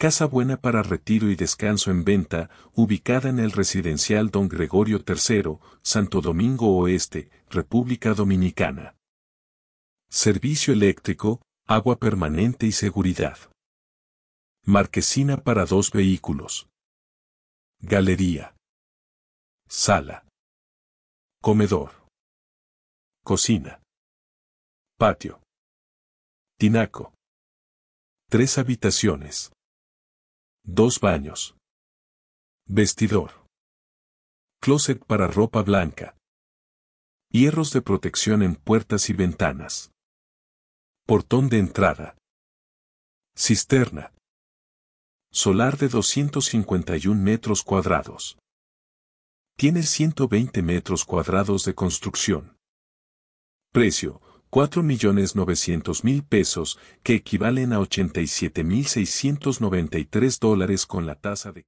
Casa buena para retiro y descanso en venta, ubicada en el residencial Don Gregorio III, Santo Domingo Oeste, República Dominicana. Servicio eléctrico, agua permanente y seguridad. Marquesina para dos vehículos. Galería. Sala. Comedor. Cocina. Patio. Tinaco. Tres habitaciones. Dos baños. Vestidor. Closet para ropa blanca. Hierros de protección en puertas y ventanas. Portón de entrada. Cisterna. Solar de 251 metros cuadrados. Tiene 120 metros cuadrados de construcción. Precio, 4.900.000 pesos, que equivalen a 87.693 dólares con la tasa de